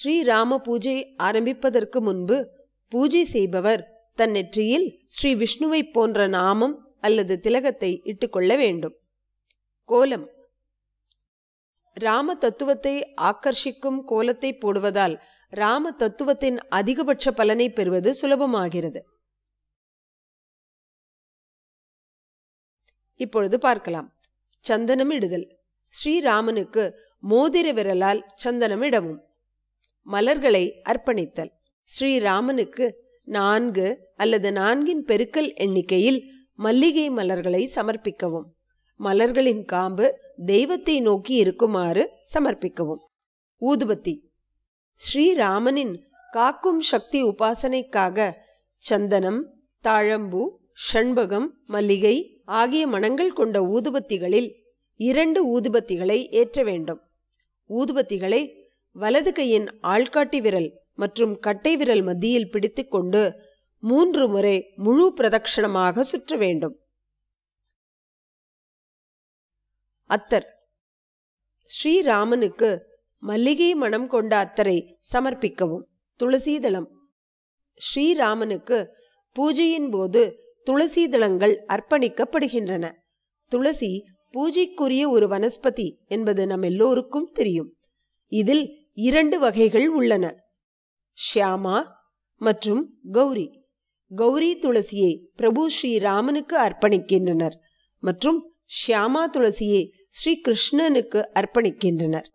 ஸ்ரீராம பூஜை ஆரம்பிப்பதற்கு முன்பு பூஜை செய்பவர் தன் நெற்றியில் ஸ்ரீ விஷ்ணுவை போன்ற நாமம் அல்லது திலகத்தை இட்டுக்கொள்ள வேண்டும் கோலம் ராம தத்துவத்தை ஆக்கர்ஷிக்கும் கோலத்தை போடுவதால் ராம தத்துவத்தின் அதிகபட்ச பலனை பெறுவது சுலபமாகிறது இப்பொழுது பார்க்கலாம் சந்தனம் இடுதல் ஸ்ரீராமனுக்கு மோதிர விரலால் சந்தனம் இடவும் மலர்களை அர்ப்பணித்தல் ஸ்ரீராமனுக்கு நான்கு அல்லது நான்கின் பெருக்கல் எண்ணிக்கையில் மல்லிகை மலர்களை சமர்ப்பிக்கவும் மலர்களின் காம்பு தெய்வத்தை நோக்கி இருக்குமாறு சமர்ப்பிக்கவும் ஊதுபத்தி ஸ்ரீராமனின் காக்கும் சக்தி உபாசனைக்காக சந்தனம் தாழம்பூ ஷண்பகம் மல்லிகை ஆகிய மனங்கள் கொண்ட ஊதுபத்திகளில் இரண்டு ஊதுபத்திகளை ஏற்ற வேண்டும் ஊதுபத்திகளை வலது கையின் ஆள்காட்டி விரல் மற்றும் கட்டை விரல் மத்தியில் பிடித்து கொண்டு மூன்று முறை முழு பிரதட்சணமாக சுற்ற வேண்டும் அத்தர் ஸ்ரீராமனுக்கு மல்லிகை மனம் கொண்ட அத்தரை சமர்ப்பிக்கவும் தளம் ஸ்ரீராமனுக்கு பூஜையின் போது துளசி தளங்கள் அர்ப்பணிக்கப்படுகின்றன துளசி பூஜைக்குரிய ஒரு வனஸ்பதி என்பது நம் எல்லோருக்கும் தெரியும் இதில் இரண்டு வகைகள் உள்ளன ஷியாமா மற்றும் கௌரி கௌரி துளசியை பிரபு ஸ்ரீராமனுக்கு அர்ப்பணிக்கின்றனர் மற்றும் ஷியாமா துளசியை ஸ்ரீ கிருஷ்ணனுக்கு அர்ப்பணிக்கின்றனர்